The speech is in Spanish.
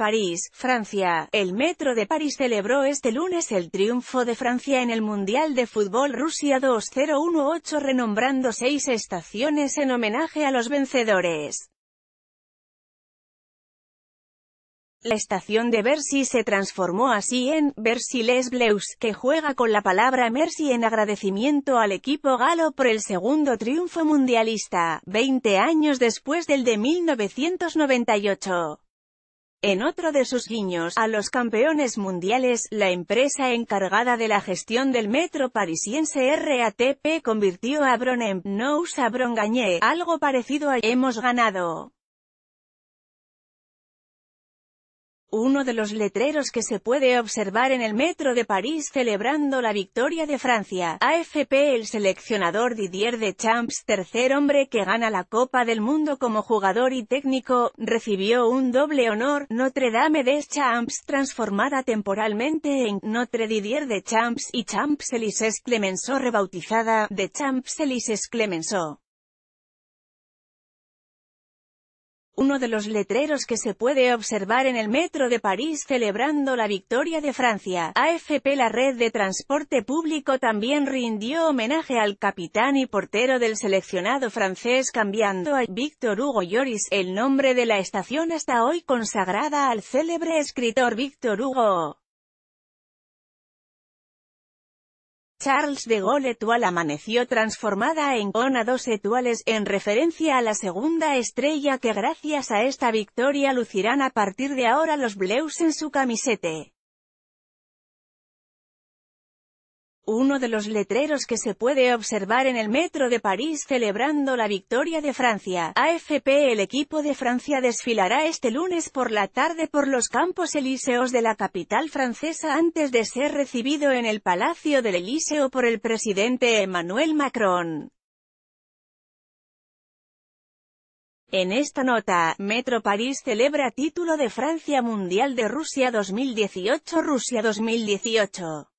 París, Francia. El Metro de París celebró este lunes el triunfo de Francia en el Mundial de Fútbol Rusia 2018 renombrando seis estaciones en homenaje a los vencedores. La estación de Bercy se transformó así en Bercy Les Bleus, que juega con la palabra Mercy en agradecimiento al equipo galo por el segundo triunfo mundialista, 20 años después del de 1998. En otro de sus guiños a los campeones mundiales, la empresa encargada de la gestión del metro parisiense RATP convirtió a Bronem, nous avons algo parecido a hemos ganado. uno de los letreros que se puede observar en el metro de París celebrando la victoria de Francia. AFP El seleccionador Didier Champs, tercer hombre que gana la Copa del Mundo como jugador y técnico, recibió un doble honor, Notre Dame Champs transformada temporalmente en Notre Didier Champs y Champs-Élysées Clemenceau rebautizada de champs élysées Clemenceau. uno de los letreros que se puede observar en el metro de París celebrando la victoria de Francia. AFP La red de transporte público también rindió homenaje al capitán y portero del seleccionado francés cambiando a Víctor Hugo Lloris el nombre de la estación hasta hoy consagrada al célebre escritor Víctor Hugo. Charles de Gaulle Etoile amaneció transformada en gona dos etuales en referencia a la segunda estrella que gracias a esta victoria lucirán a partir de ahora los Bleus en su camisete. uno de los letreros que se puede observar en el metro de París celebrando la victoria de Francia. AFP El equipo de Francia desfilará este lunes por la tarde por los campos elíseos de la capital francesa antes de ser recibido en el Palacio del Elíseo por el presidente Emmanuel Macron. En esta nota, Metro París celebra título de Francia Mundial de Rusia 2018 Rusia 2018.